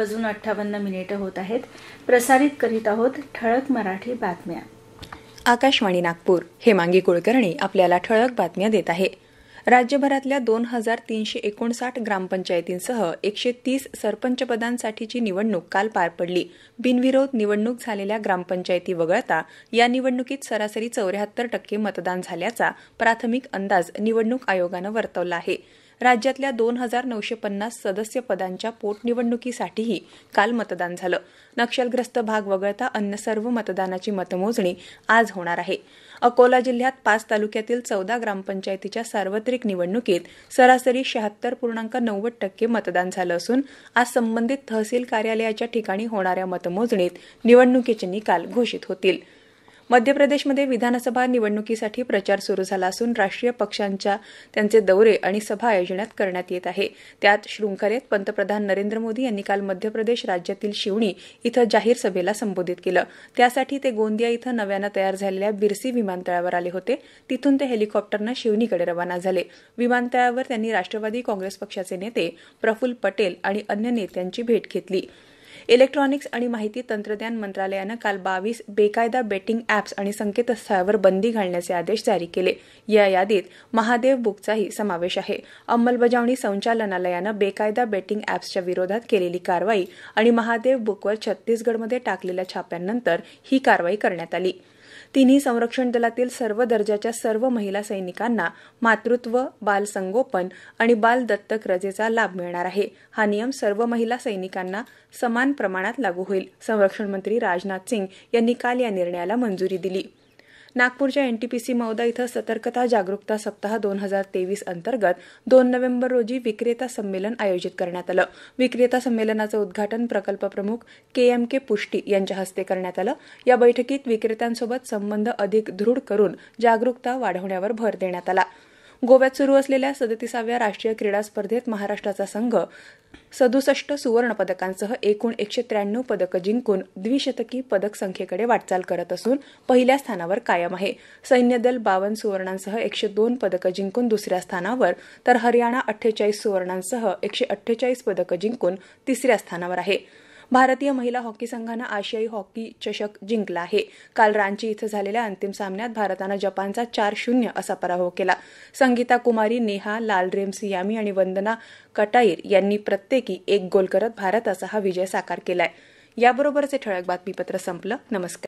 वाजून अठ्ठावन्न मिनिटं होत आहेत प्रसारित करीत आहोत ठळक मराठी बातम्या आकाशवाणी नागपूर हे हेमांगी कुलकर्णी आपल्याला ठळक बातम्या देत आहे राज्यभरातल्या दोन हजार तीनशे एकोणसाठ ग्रामपंचायतींसह एकशे तीस सरपंचपदांसाठीची निवडणूक काल पार पडली बिनविरोध निवडणूक झालेल्या ग्रामपंचायती वगळता या निवडणुकीत सरासरी चौऱ्याहत्तर टक्के मतदान झाल्याचा प्राथमिक अंदाज निवडणूक आयोगानं वर्तवला आहे राज्यातल्या दोन हजार नऊशे पन्नास सदस्यपदांच्या पोटनिवडणुकीसाठीही काल मतदान झालं नक्षलग्रस्त भाग वगळता अन्य सर्व मतदानाची मतमोजणी आज होणार आहे अकोला जिल्ह्यात पाच तालुक्यातील चौदा ग्रामपंचायतीच्या सार्वत्रिक निवडणुकीत सरासरी शहात्तर पूर्णांक नव्वद टक्के मतदान झालं असून आज संबंधित तहसील कार्यालयाच्या ठिकाणी होणाऱ्या मतमोजणीत निवडणुकीचे निकाल घोषित होतील मध्य प्रदेशमध्ये विधानसभा निवडणुकीसाठी प्रचार सुरू झाला असून राष्ट्रीय पक्षांच्या त्यांचे दौरे आणि सभा आयोजनात करण्यात येत आहे त्यात शृंखलेत पंतप्रधान नरेंद्र मोदी यांनी काल मध्य प्रदेश राज्यातील शिवणी इथं जाहीर सभेला संबोधित केलं त्यासाठी ते गोंदिया इथं नव्यानं तयार झालेल्या बिरसी विमानतळावर आले होते तिथून ते हेलिकॉप्टरनं शिवणीकडे रवाना झाले विमानतळावर त्यांनी राष्ट्रवादी काँग्रेस पक्षाचे नेते प्रफुल्ल पटेल आणि अन्य नेत्यांची भेट घेतली इलेक्ट्रॉनिक्स आणि माहिती तंत्रज्ञान मंत्रालयानं काल बावीस बेकायदा बेटिंग ॲप्स आणि संकेतस्थळावर बंदी घालण्याचे आदेश जारी केले या यादीत महादेव बुकचाही समावेश आहे अंमलबजावणी संचालनालयानं बेकायदा बेटिंग ॲप्सच्या विरोधात केलेली कारवाई आणि महादेव बुकवर छत्तीसगडमध्ये टाकलेल्या छाप्यांनंतर ही कारवाई करण्यात आली तिन्ही संरक्षण दलातील सर्व दर्जाच्या सर्व महिला सैनिकांना मातृत्व बाल संगोपन आणि बाल दत्तक रजेचा लाभ मिळणार आहे हा नियम सर्व महिला सैनिकांना समान प्रमाणात लागू होईल संरक्षण मंत्री राजनाथ सिंग यांनी काल या निर्णयाला मंजुरी दिली नागपूरच्या एनटीपीसी मौदा इथं सतर्कता जागरूकता सप्ताह दोन हजार तेवीस अंतर्गत दोन नोव्हेंबर रोजी विक्रेता संमेलन आयोजित करण्यात आलं विक्रेता संमेलनाचं उद्घाटन प्रकल्प प्रमुख के एम के पुष्टी यांच्या हस्ते करण्यात आलं या बैठकीत विक्रेत्यांसोबत संबंध अधिक दृढ करून जागरूकता वाढवण्यावर भर देण्यात आला गोव्यात सुरू असलेल्या सदतीसाव्या राष्ट्रीय क्रीडा स्पर्धेत महाराष्ट्राचा संघ सदुसष्ट सुवर्णपदकांसह एकूण एकशे त्र्याण्णव पदकं जिंकून द्विशतकी पदक संख्येकडे वाटचाल करत असून पहिल्या स्थानावर कायम आहे सैन्य दल बावन्न सुवर्णांसह एकशे दोन पदकं जिंकून दुसऱ्या स्थानावर तर हरियाणा अठ्ठेचाळीस सुवर्णांसह एकशे अठ्ठेचाळीस पदकं जिंकून तिसऱ्या स्थानावर आहे भारतीय महिला हॉकी संघानं आशियाई हॉकी चषक जिंकला आहे काल रांची इथं झालेल्या अंतिम सामन्यात भारतानं जपानचा चार शून्य असा पराभव केला संगीता कुमारी नेहा लाल सियामी आणि वंदना कटाईर यांनी प्रत्येकी एक गोल करत भारताचा हा विजय साकार केलाय याबरोबरचे ठळक बातमीपत्र संपलं नमस्कार